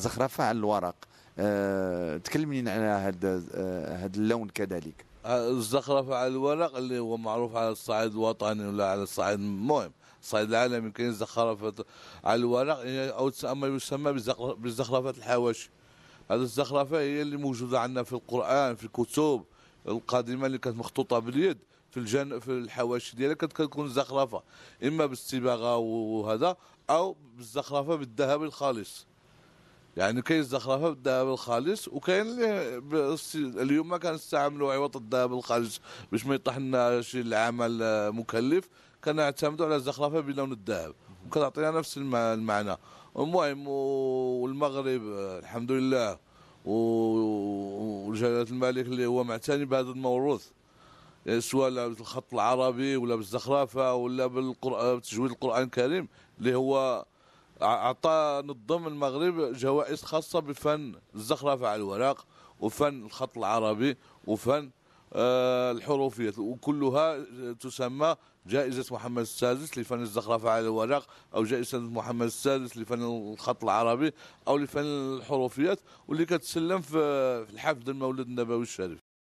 زخرفه على الورق آه، تكلمني على هذا آه، هذا اللون كذلك آه، الزخرفه على الورق اللي هو معروف على الصعيد الوطني ولا على الصعيد المهم الصعيد العالمي كاين زخرفه على الورق يعني او ما يسمى بزخرفه الحواشي هذه الزخرفه هي اللي موجوده عندنا في القران في الكتب القديمه اللي كانت مخطوطه باليد في الجن في الحواشي ديالها كانت كتكون زخرفه اما بالصباغه وهذا او بالزخرفه بالذهب الخالص يعني كاين الزخرفه بالذهب الخالص وكاين اليوم ما كنستعملوا عوض الذهب الخالص باش ما يطيح لنا شي العمل آه، مكلف كنعتمدوا على الزخرفه بلون الذهب وكتعطينا نفس المعنى المهم والمغرب آه، الحمد لله وجلاله الملك اللي هو معتني بهذا الموروث آه، سواء بالخط العربي ولا بالزخرفه ولا بالقران بتجويد القران الكريم اللي هو اعطى نظام المغرب جوائز خاصه بفن الزخرفه على الورق وفن الخط العربي وفن آه، الحروفية وكلها تسمى جائزة محمد السادس لفن الزخرفة على الورق أو جائزة محمد السادس لفن الخط العربي أو لفن الحروفيات واللي كتسلم في الحفل المولد النبوي الشريف